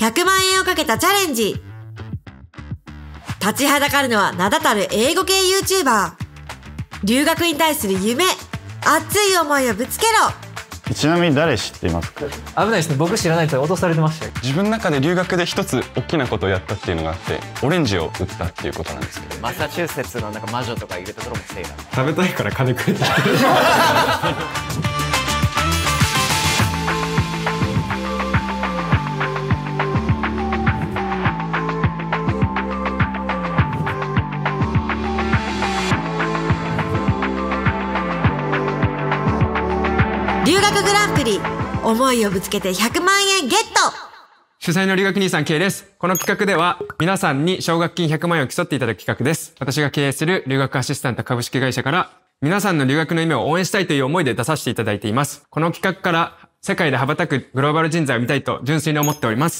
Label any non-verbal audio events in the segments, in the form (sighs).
100万円をかけたチャレンジ立ちはだかるのは名だたる英語系 YouTuber 留学に対する夢熱い思いをぶつけろちなみに誰知っていますか危ないですね僕知らないと脅されてました自分の中で留学で一つ大きなことをやったっていうのがあってオレンジを売ったっていうことなんですけどマサチューセッツのなんか魔女とか入れたところもせいだ食べたいから金くれたき (laughs) 留学グランプリ思いをぶつけて100万円ゲット主催の留学兄さん K です。この企画では皆さんに奨学金100万円を競っていただく企画です。私が経営する留学アシスタント株式会社から皆さんの留学の夢を応援したいという思いで出させていただいています。この企画から世界で羽ばたくグローバル人材を見たいと純粋に思っております。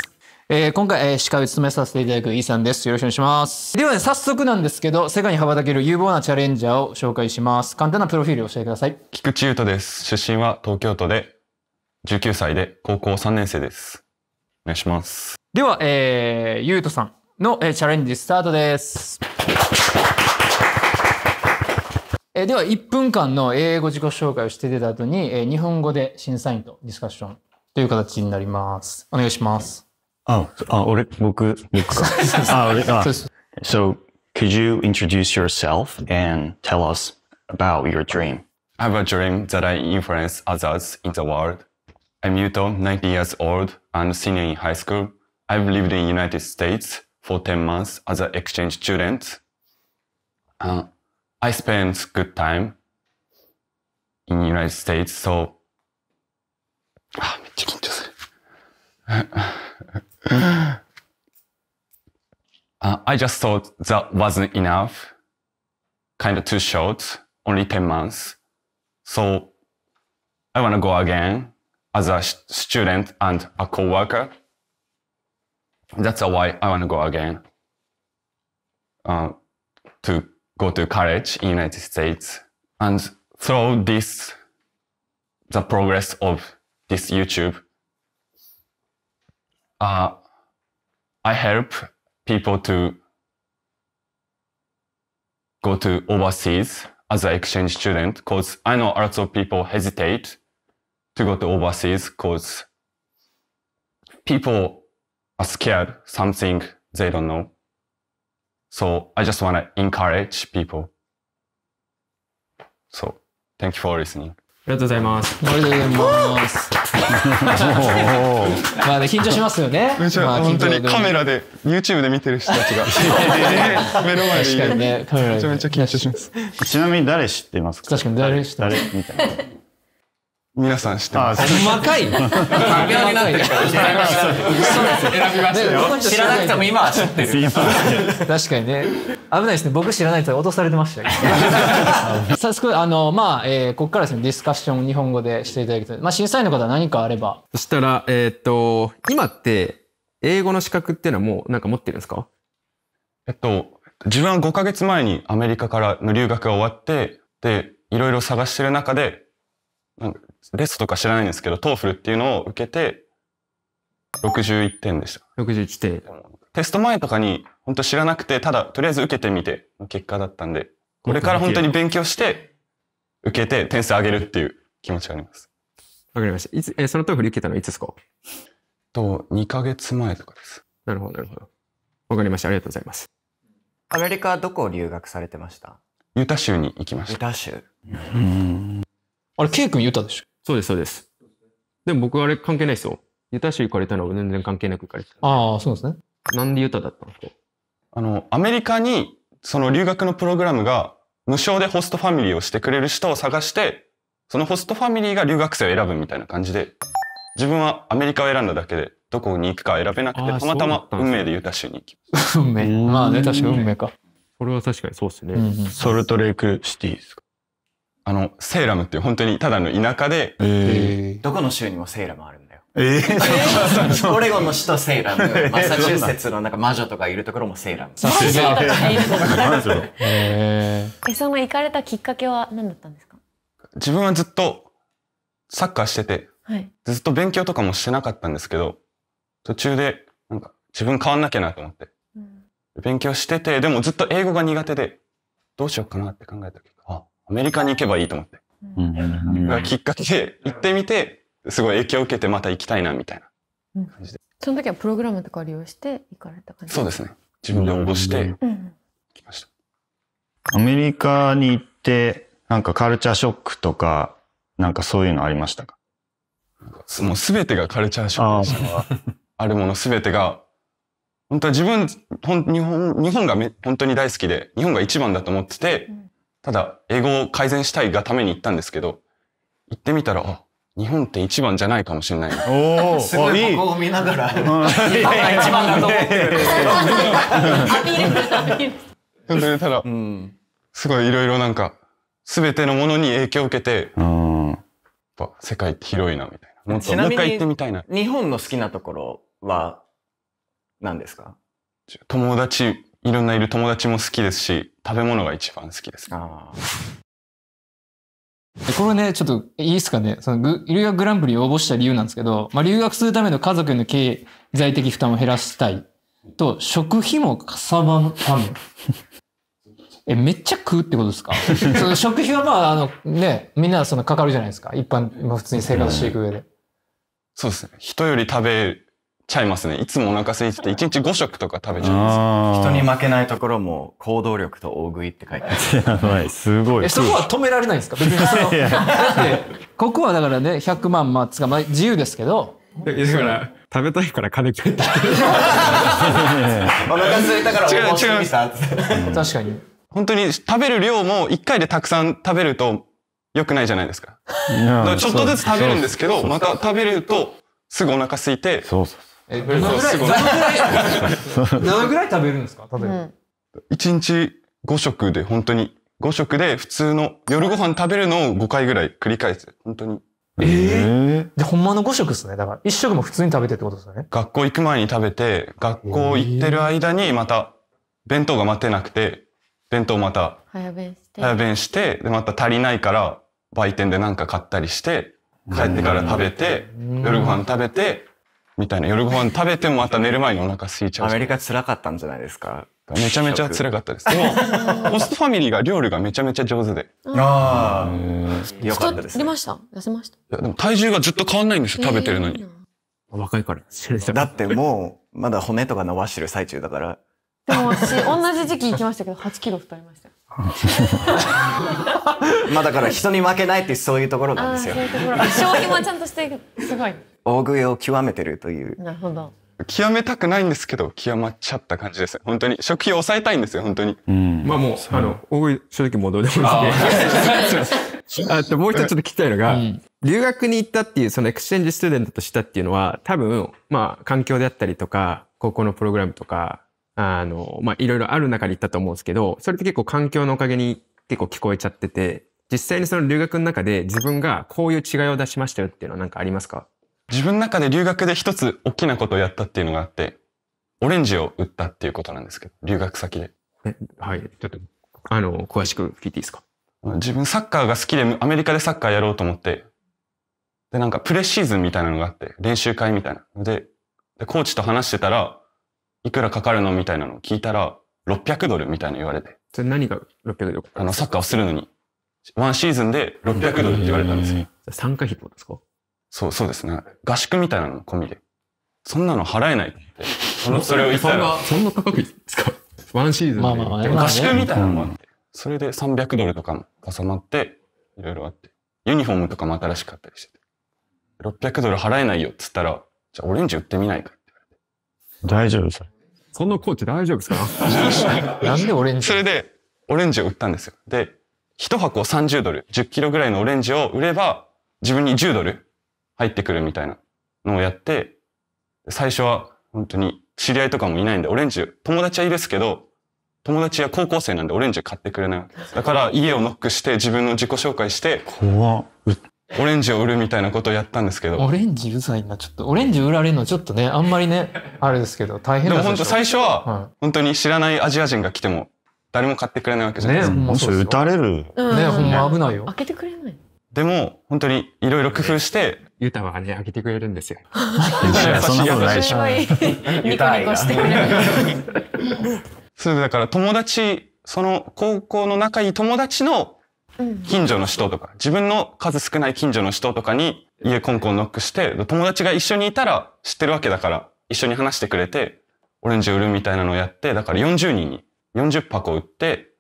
えー、今回、えー、司会を務めさせていただくイーさんです。よろしくお願いします。では、ね、早速なんですけど、世界に羽ばたける有望なチャレンジャーを紹介します。簡単なプロフィールを教えてください。菊池優斗です。出身は東京都で、19歳で高校3年生です。お願いします。では、えー、優斗さんの、えー、チャレンジスタートです。えー、では、1分間の英語自己紹介をして出た後に、えー、日本語で審査員とディスカッションという形になります。お願いします。Oh, oh, 俺、僕、僕か。あ、俺、あ。So, (laughs) ah, ah. could you introduce yourself and tell us about your dream? I have a dream that I influence others in the world. I'm Yuto, 19 years old and senior in high school. I've lived in United States for 10 months as an exchange student. Uh, I spent good time in United States, so... (sighs) (laughs) uh, I just thought that wasn't enough, kind of too short, only 10 months. So I want to go again as a student and a co-worker. That's why I want to go again uh, to go to college in United States. And through this, the progress of this YouTube, uh, I help people to go to overseas as an exchange student because I know lots of people hesitate to go to overseas because people are scared something they don't know. So I just want to encourage people. So thank you for listening. ありがとうございます。ありがとうございます。(laughs) まあね緊張しますよね。まあ、本当にカメラで YouTube で見てる人たちが (laughs) 目の前に、ね、めちゃめちゃ緊張します。(laughs) ちなみに誰知ってますか。確かに誰知ってます。誰みたいな。皆さん知ってます。細かい。知らなくても今は知ってる。確かにね。危ないですね。僕知らないと落とされてました。早 (laughs) 速あのまあ、えー、ここからですねディスカッション日本語でしていただきたい。まあ審査員の方は何かあれば。そしたらえっ、と今って英語の資格っていうのはもうなんか持ってるんですか？えっと自分は5ヶ月前にアメリカからの留学が終わってでいろいろ探してる中でレストとか知らないんですけど、トーフルっていうのを受けて、61点でした。61点。テスト前とかに、本当知らなくて、ただ、とりあえず受けてみて結果だったんで、これから本当に勉強して、受けて点数上げるっていう気持ちがあります。わかりました。いつ、えー、そのトーフル受けたのはいつですかと、2ヶ月前とかです。なるほど、なるほど。わかりました。ありがとうございます。アメリカはどこを留学されてましたユタ州に行きました。ユタ州。うん。あれ、ケイ君ユタでしょそうです、そうです。でも僕はあれ関係ないですよ。ユタ州行かれたのは全然関係なく行かれてた。ああ、そうですね。なんでユタだったのあの、アメリカに、その留学のプログラムが、無償でホストファミリーをしてくれる人を探して、そのホストファミリーが留学生を選ぶみたいな感じで、自分はアメリカを選んだだけで、どこに行くか選べなくて、たまたま運命でユタ州に行きま (laughs) 運命。まあね、確かに運命か。これは確かにそうですね。ソルトレイクシティですあの、セーラムっていう本当にただの田舎で、えー、どこの州にもセーラムあるんだよ。えー、オレゴンの首都セーラム、マサチューセッツのなんか魔女とかいるところもセーラム。う女とかいるところ。え、その行かれたきっかけは何だったんですか自分はずっとサッカーしてて、はい、ずっと勉強とかもしてなかったんですけど、途中でなんか自分変わんなきゃなと思って、うん、勉強してて、でもずっと英語が苦手で、どうしようかなって考えた結果、あ、アメリカに行けばいいと思って。うん、がきっかけで行ってみて、すごい影響を受けてまた行きたいなみたいな感じで。その時はプログラムとかを利用して行かれた感じそうですね。自分で応募してきました。アメリカに行って、なんかカルチャーショックとか、なんかそういうのありましたかもう全てがカルチャーショックあるもの全てが、本当は自分、日本日本がめ本当に大好きで、日本が一番だと思ってて、うん、ただ、英語を改善したいがために行ったんですけど、行ってみたら、あ日本って一番じゃないかもしれない。おお、すごい。ここを見ながら、日本が一番だと思ってるすアピールただ、すごいいろいろなんか、すべてのものに影響を受けて、やっぱ世界って広いなみたいな。もっともう一回行ってみたいな。日本の好きなところは何ですか友達いろんないる友達も好きですし、食べ物が一番好きです。あこれね、ちょっといいですかね。その留学グランプリを応募した理由なんですけど、まあ、留学するための家族の経済的負担を減らしたい。と、食費もかさばるため。(laughs) え、めっちゃ食うってことですか (laughs) その食費はまあ、あの、ね、みんなそのかかるじゃないですか。一般、まあ、普通に生活していく上で。そうですね。人より食べちゃいますね。いつもお腹空いてて、1日5食とか食べちゃいます。人に負けないところも行動力と大食いって書いてあ (laughs) やばい、すごい。え、そこは止められないんですか (laughs) 別にだって、ここはだからね、100万、まあ、つかまあ、自由ですけど、いやから、食べたいから金くれっ (laughs) お腹空いたから違う面白いさ。確かに。本当に食べる量も1回でたくさん食べると良くないじゃないですか。かちょっとずつ食べるんですけど、また食べるとすぐお腹空いて、そうそうえ、どのぐらい、どぐらい、どぐらい食べるんですか食べる。1日5食で本当に、5食で普通の夜ご飯食べるのを5回ぐらい繰り返す。本当に。ええー。で、ほんまの5食っすね。だから1食も普通に食べてってことですよね。学校行く前に食べて、学校行ってる間にまた弁当が待てなくて、弁当また早弁して、早弁して、で、また足りないから売店で何か買ったりして、帰ってから食べて、夜ご飯食べて、みたいな。夜ご飯食べてもまた寝る前にお腹空いちゃう。アメリカ辛かったんじゃないですかめちゃめちゃ辛かったです。でも、ホストファミリーが料理がめちゃめちゃ上手で。ああ。よかったです、ね。出ました痩せましたいや、でも体重がずっと変わんないんですよ、食べてるのに。えー、若いから。だってもう、まだ骨とか伸ばしてる最中だから。でも私、同じ時期行きましたけど、8キロ太りました。(laughs) まあだから人に負けないってそういうところなんですよ。うう消費もちゃんとして、すごい。大食いを極めてるという。なるほど。極めたくないんですけど、極まっちゃった感じです。本当に。食費を抑えたいんですよ、本当に。うん、まあもう、あの、大食い、正直もうどうでもいいですあと (laughs) もう一つ聞きたいのが、うん、留学に行ったっていう、そのエクスチェンジスチューデントとしたっていうのは、多分、まあ、環境であったりとか、高校のプログラムとか、あの、まあ、いろいろある中で行ったと思うんですけど、それって結構環境のおかげに結構聞こえちゃってて、実際にその留学の中で自分がこういう違いを出しましたよっていうのは何かありますか自分の中で留学で一つ大きなことをやったっていうのがあって、オレンジを売ったっていうことなんですけど、留学先で。はい。ちょっと、あの、詳しく聞いていいですか自分サッカーが好きで、アメリカでサッカーやろうと思って、で、なんかプレシーズンみたいなのがあって、練習会みたいな。で、でコーチと話してたら、いくらかかるのみたいなのを聞いたら、600ドルみたいな言われて。それ何が600ドルあの、サッカーをするのに。ワンシーズンで600ドルって言われたんですよ。参加費ってことですかそう、そうですね。合宿みたいなの込みで。そんなの払えないって。そのそれを言ったら。そんな、そんな高いですかワンシーズンまあまあまあ、合宿みたいなのもあって。それで300ドルとかも重なって、いろいろあって。ユニフォームとかも新しかったりしてて。600ドル払えないよって言ったら、じゃあオレンジ売ってみないかって言われて。大丈夫それ。そのコーチ大丈夫ですか (laughs) なんでオレンジそれで、オレンジを売ったんですよ。で、一箱30ドル、10キロぐらいのオレンジを売れば、自分に10ドル入ってくるみたいなのをやって、最初は本当に知り合いとかもいないんで、オレンジ、友達はいるですけど、友達や高校生なんでオレンジ買ってくれない。だから家をノックして自分の自己紹介して、怖オレンジを売るみたいなことをやったんですけど。オレンジうざいな、ちょっと。オレンジ売られるのちょっとね、あんまりね、あれですけど、大変だでも本当最初は、本当に知らないアジア人が来ても、誰も買ってくれないわけじゃないですか。ね、もし打たれる。ね、ほんま危ないよ。開けてでも、本当にいろいろ工夫して、ユタはね、あげてくれるんですよ。そんなことないでしょ。ニコニしてくれる。そう、だから友達、その高校の仲いい友達の近所の人とか、自分の数少ない近所の人とかに家コンコンノックして、友達が一緒にいたら知ってるわけだから、一緒に話してくれて、オレンジ売るみたいなのをやって、だから40人に40箱売って、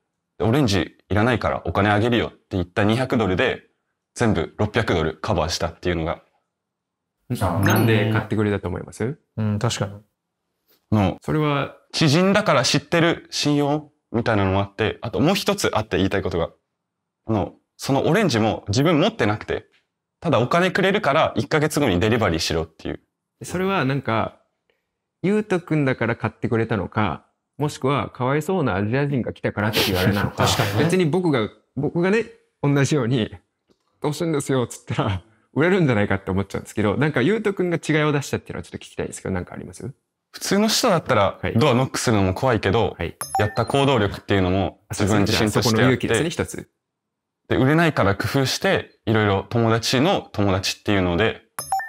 オレンジいらないからお金あげるよって言った200ドルで、全部600ドルカバーしたっていうのが。なんで買ってくれたと思いますうん、確かに。の、それは、知人だから知ってる信用みたいなのもあって、あともう一つあって言いたいことが、あの、そのオレンジも自分持ってなくて、ただお金くれるから1ヶ月後にデリバリーしろっていう。それはなんか、ゆうとくんだから買ってくれたのか、もしくはかわいそうなアジア人が来たからって言われなのか、確かに、ね、別に僕が、僕がね、同じように、ってほしいんですよ、つったら、売れるんじゃないかって思っちゃうんですけど、なんか、ゆうとくんが違いを出したっていうのはちょっと聞きたいですけど、なんかあります普通の人だったら、ドアノックするのも怖いけど、はい、やった行動力っていうのも自分自身としてあって。ですね、一つ。で、売れないから工夫して、いろいろ友達の友達っていうので、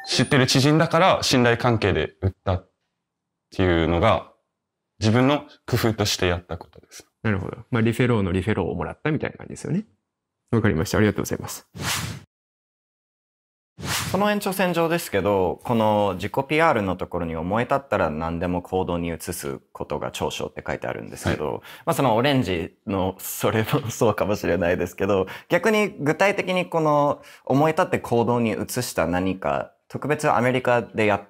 知ってる知人だから信頼関係で売ったっていうのが、自分の工夫としてやったことです。なるほど。まあ、リフェローのリフェローをもらったみたいな感じですよね。わかりました。ありがとうございます。その延長線上ですけど、この自己 PR のところに思い立ったら何でも行動に移すことが長所って書いてあるんですけど、はい、まあそのオレンジのそれもそうかもしれないですけど、逆に具体的にこの思い立って行動に移した何か、特別アメリカでやっ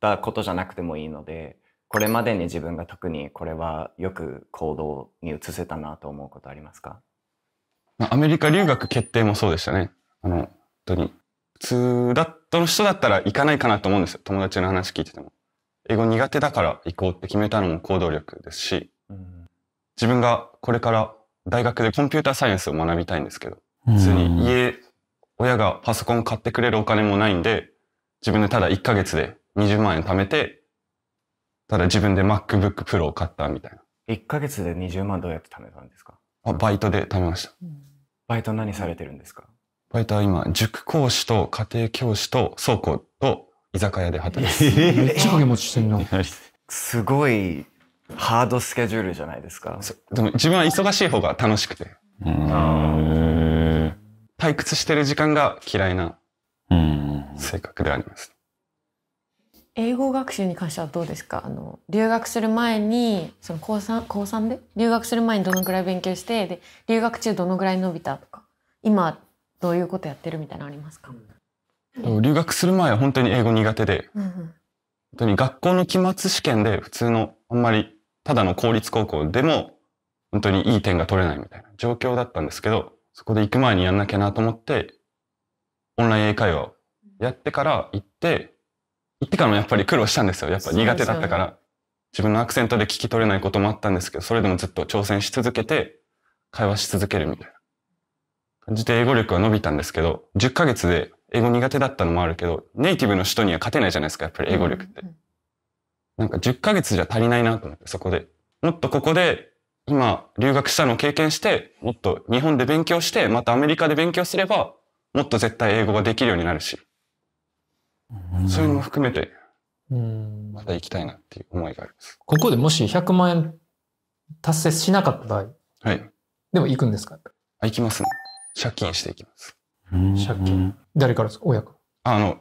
たことじゃなくてもいいので、これまでに自分が特にこれはよく行動に移せたなと思うことありますかアメリカ留学決定もそうでしたね。あの、本当に。普通だったの人だったら行かないかなと思うんですよ。友達の話聞いてても。英語苦手だから行こうって決めたのも行動力ですし、自分がこれから大学でコンピューターサイエンスを学びたいんですけど、普通に家、親がパソコン買ってくれるお金もないんで、自分でただ1ヶ月で20万円貯めて、ただ自分で MacBook Pro を買ったみたいな。1ヶ月で20万どうやって貯めたんですかあバイトで貯めました。バイト何されてるんですかバイトは今、塾講師と家庭教師と倉庫と居酒屋で働いてます。めっちゃ掛持してんな。すごいハードスケジュールじゃないですか。でも自分は忙しい方が楽しくて。退屈してる時間が嫌いな性格であります。英語学習に関してはどうですかあの留学する前にその高 3, 高3で留学する前にどのぐらい勉強してで留学中どのぐらい伸びたとか今どういうことやってるみたいなのありますか、うん、留学する前は本当に英語苦手で、うんうん、本当に学校の期末試験で普通のあんまりただの公立高校でも本当にいい点が取れないみたいな状況だったんですけどそこで行く前にやんなきゃなと思ってオンライン英会話をやってから行って、ってからもやっぱり苦労したんですよ。やっぱ苦手だったから。自分のアクセントで聞き取れないこともあったんですけど、それでもずっと挑戦し続けて、会話し続けるみたいな感じで英語力は伸びたんですけど、10ヶ月で英語苦手だったのもあるけど、ネイティブの人には勝てないじゃないですか、やっぱり英語力って。うんうん、なんか10ヶ月じゃ足りないなと思って、そこで。もっとここで、今、留学したのを経験して、もっと日本で勉強して、またアメリカで勉強すれば、もっと絶対英語ができるようになるし、そういうのも含めて、また行きたいなっていう思いがあります。ここでもし100万円達成しなかった場合。はい。でも行くんですかあ行きますね。借金していきます。借金。誰からですか親から。あの、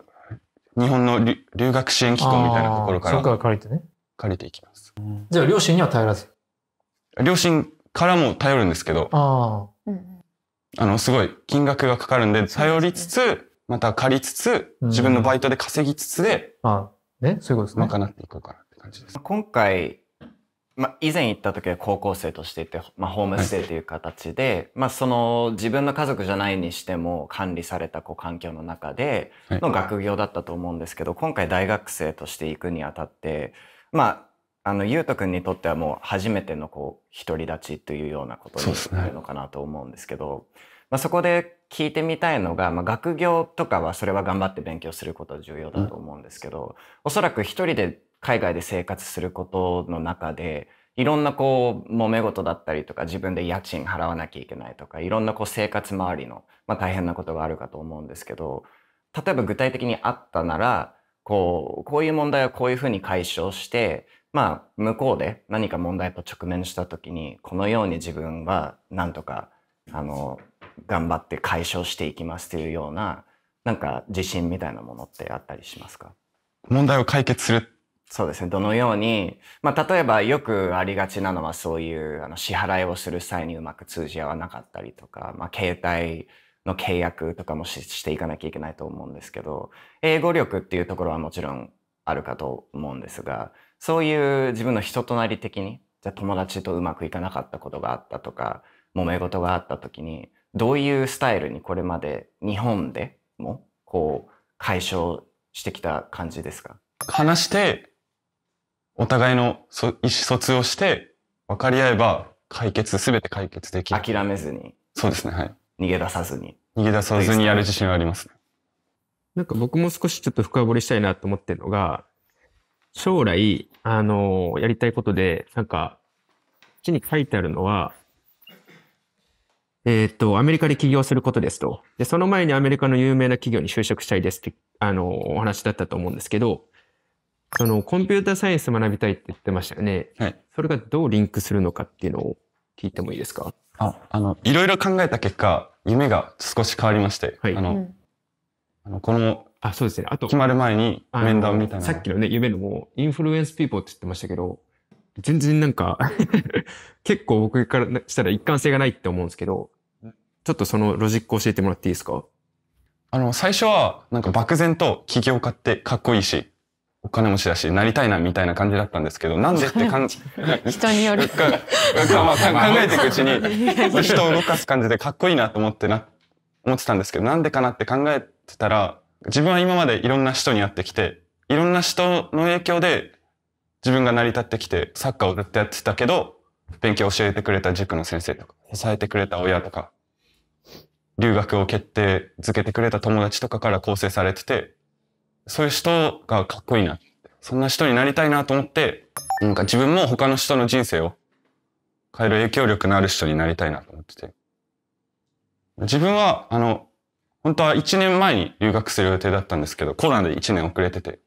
日本の留学支援機構みたいなところから。そこから借りてね。借りていきます。じゃあ両親には頼らず両親からも頼るんですけど。ああ。あの、すごい金額がかかるんで、頼りつつ、また借りつつ、自分のバイトで稼ぎつつで、あね、そういうことですね。賄っていこうかなって感じです。今回、まあ、以前行った時は高校生としていて、まあ、ホームステイという形で、まあ、その自分の家族じゃないにしても管理されたこう環境の中での学業だったと思うんですけど、今回大学生として行くにあたって、まあ、あの、ゆうとくんにとってはもう初めてのこう、独り立ちというようなことになるのかなと思うんですけど、まあ、そこで聞いてみたいのが、まあ、学業とかはそれは頑張って勉強すること重要だと思うんですけど、うん、おそらく一人で海外で生活することの中でいろんなこう揉め事だったりとか自分で家賃払わなきゃいけないとかいろんなこう生活周りの、まあ、大変なことがあるかと思うんですけど例えば具体的にあったならこうこういう問題はこういうふうに解消してまあ向こうで何か問題と直面した時にこのように自分はなんとかあの頑張って解消していきますというようななんか自信みたいなものってあったりしますか問題を解決するそうですねどのように、まあ、例えばよくありがちなのはそういうあの支払いをする際にうまく通じ合わなかったりとか、まあ、携帯の契約とかもしていかなきゃいけないと思うんですけど英語力っていうところはもちろんあるかと思うんですがそういう自分の人となり的にじゃ友達とうまくいかなかったことがあったとか揉め事があった時にどういうスタイルにこれまで日本でもこう解消してきた感じですか話してお互いの意思疎通をして分かり合えば解決全て解決できる諦めずにそうですねはい逃げ出さずに逃げ出さずにやる自信はあります、ね、なんか僕も少しちょっと深掘りしたいなと思ってるのが将来、あのー、やりたいことで、なんか、こっちに書いてあるのは、えー、っと、アメリカで起業することですと。で、その前にアメリカの有名な企業に就職したいですって、あのー、お話だったと思うんですけど、その、コンピューターサイエンス学びたいって言ってましたよね。はい。それがどうリンクするのかっていうのを聞いてもいいですかあ、あの、いろいろ考えた結果、夢が少し変わりまして、はい。あの、うん、あのこのあ、そうですね。あと、決まる前に面談みたいな。さっきのね、夢のも、う、インフルエンスピーポーって言ってましたけど、全然なんか (laughs) 結構僕からしたら一貫性がないって思うんですけど、ちょっとそのロジック教えてもらっていいですかあの、最初は、なんか漠然と起業家ってかっこいいし、お金持ちだし、なりたいなみたいな感じだったんですけど、なんでって感じ。(laughs) 人による。か (laughs) かまあ、考えていくうちに、人を動かす感じでかっこいいなと思ってな、思ってたんですけど、なんでかなって考えてたら、自分は今までいろんな人に会ってきて、いろんな人の影響で自分が成り立ってきて、サッカーをずっとやってたけど、勉強教えてくれた塾の先生とか、支えてくれた親とか、留学を決定づけてくれた友達とかから構成されてて、そういう人がかっこいいな。そんな人になりたいなと思って、なんか自分も他の人の人生を変える影響力のある人になりたいなと思ってて。自分は、あの、本当は1年前に留学する予定だったんですけど、コロナで1年遅れてて。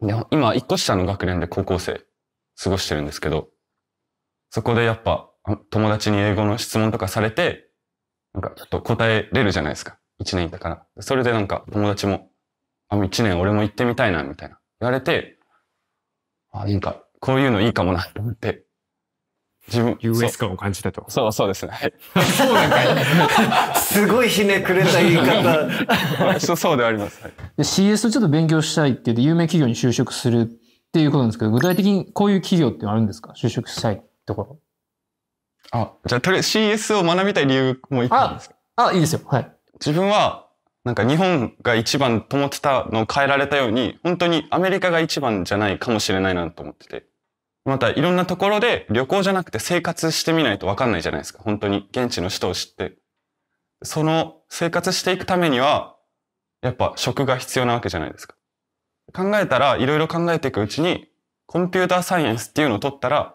で、今、1個下の学年で高校生過ごしてるんですけど、そこでやっぱ友達に英語の質問とかされて、なんかちょっと答えれるじゃないですか。1年いたから。それでなんか友達も、あ、1年俺も行ってみたいな、みたいな。言われて、あ、なんかこういうのいいかもな、と思って自分。US 感を感じたと。そう、そうですね。そうなんかすごいひねくれた言い方。そ (laughs) うそうではあります。はい、CS ちょっと勉強したいって言って、有名企業に就職するっていうことなんですけど、具体的にこういう企業ってあるんですか就職したいところ。あ、じゃあとりあえず CS を学びたい理由もいんですかあ、いいですよ。はい。自分は、なんか日本が一番と思ってたのを変えられたように、本当にアメリカが一番じゃないかもしれないなと思ってて。またいろんなところで旅行じゃなくて生活してみないとわかんないじゃないですか。本当に現地の人を知って。その生活していくためには、やっぱ食が必要なわけじゃないですか。考えたら、いろいろ考えていくうちに、コンピューターサイエンスっていうのを取ったら、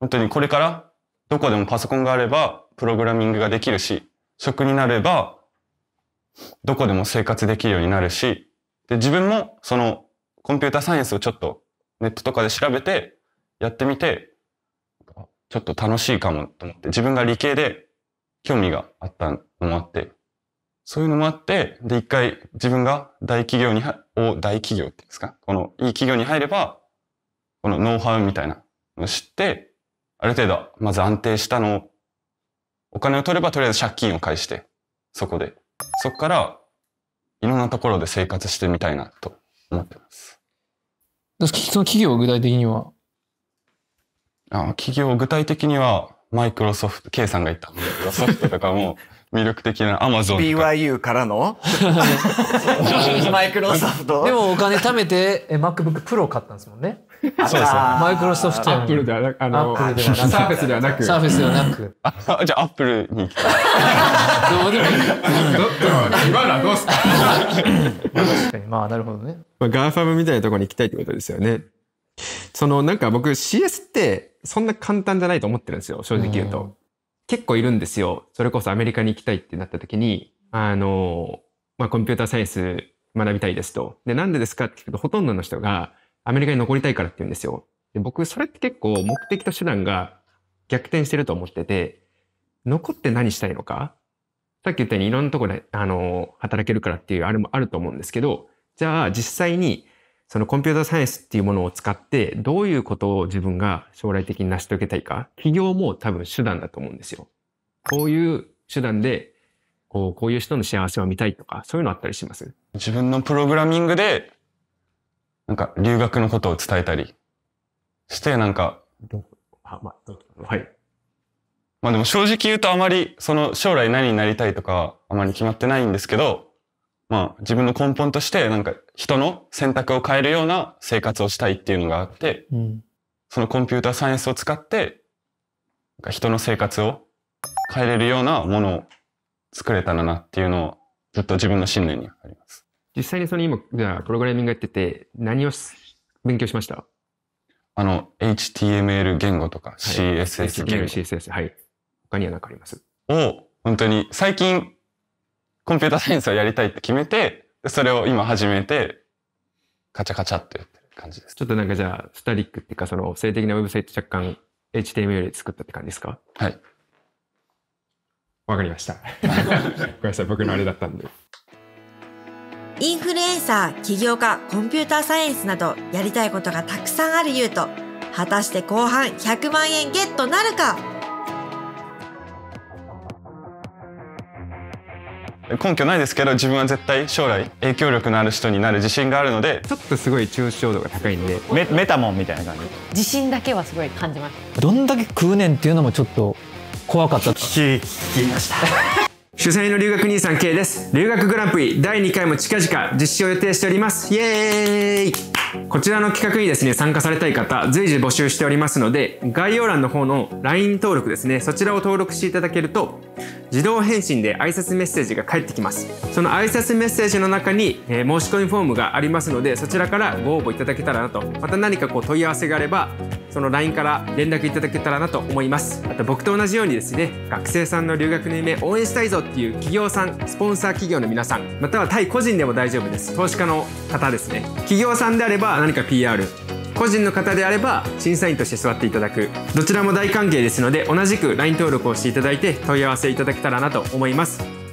本当にこれからどこでもパソコンがあればプログラミングができるし、食になればどこでも生活できるようになるし、で、自分もそのコンピューターサイエンスをちょっとネットとかで調べてやってみて、ちょっと楽しいかもと思って、自分が理系で興味があったのもあって、そういうのもあって、で、一回自分が大企業に、を大企業っていうんですか、このいい企業に入れば、このノウハウみたいなのを知って、ある程度、まず安定したのを、お金を取ればとりあえず借金を返して、そこで。そこから、いろんなところで生活してみたいなと思ってます。その企業は具体的にはあ企業、具体的には、マイクロソフト、K さんが言ったマイクロソフトとかも、魅力的なアマゾン。BYU からの (laughs) マイクロソフト。でもお金貯めて、MacBook Pro 買ったんですもんね。そうですマイクロソフトアップルではなく、あの、サーフェスではなく。サーフェスではなく。あ、じゃあアップルに行きたい。どうでもいい。どっ今のはどうすか確かに、まあなるほどね。ガーファムみたいなところに行きたいってことですよね。そのなんか僕 CS ってそんな簡単じゃないと思ってるんですよ、正直言うと。結構いるんですよ。それこそアメリカに行きたいってなった時に、あの、まあ、コンピューターサイエンス学びたいですと。で、なんでですかって聞くと、ほとんどの人がアメリカに残りたいからって言うんですよ。で僕、それって結構目的と手段が逆転してると思ってて、残って何したいのかさっき言ったようにいろんなとこで、あの、働けるからっていうあれもあると思うんですけど、じゃあ実際にそのコンピュータサイエンスっていうものを使ってどういうことを自分が将来的に成し遂げたいか企業も多分手段だと思うんですよ。こういう手段でこうこういう人の幸せを見たいとかそういうのあったりします自分のプログラミングでなんか留学のことを伝えたりしてなんかあ、まあ、はい。まあでも正直言うとあまりその将来何になりたいとかあまり決まってないんですけどまあ自分の根本としてなんか人の選択を変えるような生活をしたいっていうのがあって、うん、そのコンピューターサイエンスを使ってなんか人の生活を変えれるようなものを作れたらなっていうのをずっと自分の信念にあります。実際にその今、じゃあプログラミングやってて何を勉強しましたあの、HTML 言語とか CSS 言語。はい、CSS、はい。他には何かありますを、本当に最近コンピューターサイエンスをやりたいって決めて、それを今始めて、カチャカチャってやってる感じです。ちょっとなんかじゃあ、スタリックっていうか、その性的なウェブサイト若干 HTML で作ったって感じですかはい。わかりました。(laughs) ごめんなさい、僕のあれだったんで。インフルエンサー、起業家、コンピューターサイエンスなど、やりたいことがたくさんあるゆうと、果たして後半100万円ゲットなるか根拠ないですけど自分は絶対将来影響力のある人になる自信があるのでちょっとすごい抽象度が高いんでメメタモンみたいな感じ自信だけはすごい感じましたどんだけ食うねんっていうのもちょっと怖かった聞き聞きました (laughs) 主催の留学兄さん K です留学グランプリ第2回も近々実施を予定しておりますイエーイこちらの企画にですね、参加されたい方、随時募集しておりますので、概要欄の方の LINE 登録ですね、そちらを登録していただけると、自動返信で挨拶メッセージが返ってきますその挨拶メッセージの中に、えー、申し込みフォームがありますのでそちらからご応募いただけたらなとまた何かこう問い合わせがあればその LINE から連絡いただけたらなと思いますあと僕と同じようにですね学生さんの留学の夢応援したいぞっていう企業さんスポンサー企業の皆さんまたは対個人でも大丈夫です投資家の方ですね企業さんであれば何か PR 個人の方であれば審査員として座っていただくどちらも大歓迎ですので同じく LINE 登録をしていただいて問い合わせいただけたらなと思います